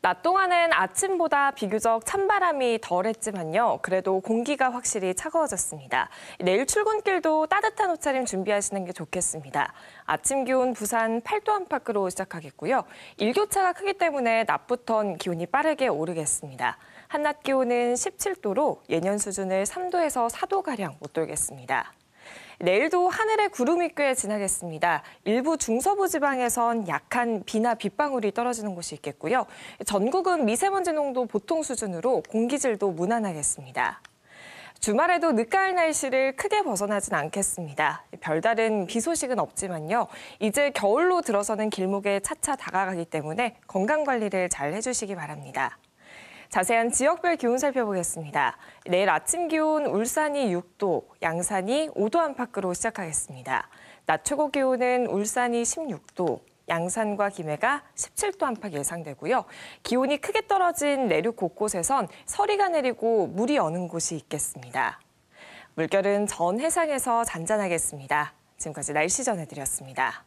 낮 동안은 아침보다 비교적 찬바람이 덜했지만요. 그래도 공기가 확실히 차가워졌습니다. 내일 출근길도 따뜻한 옷차림 준비하시는 게 좋겠습니다. 아침 기온 부산 8도 안팎으로 시작하겠고요. 일교차가 크기 때문에 낮부턴 기온이 빠르게 오르겠습니다. 한낮 기온은 17도로 예년 수준을 3도에서 4도가량 못돌겠습니다. 내일도 하늘에 구름이 꽤 지나겠습니다. 일부 중서부 지방에선 약한 비나 빗방울이 떨어지는 곳이 있겠고요. 전국은 미세먼지 농도 보통 수준으로 공기질도 무난하겠습니다. 주말에도 늦가을 날씨를 크게 벗어나진 않겠습니다. 별다른 비 소식은 없지만요. 이제 겨울로 들어서는 길목에 차차 다가가기 때문에 건강 관리를 잘 해주시기 바랍니다. 자세한 지역별 기온 살펴보겠습니다. 내일 아침 기온 울산이 6도, 양산이 5도 안팎으로 시작하겠습니다. 낮 최고 기온은 울산이 16도, 양산과 김해가 17도 안팎 예상되고요. 기온이 크게 떨어진 내륙 곳곳에선 서리가 내리고 물이 어는 곳이 있겠습니다. 물결은 전 해상에서 잔잔하겠습니다. 지금까지 날씨 전해드렸습니다.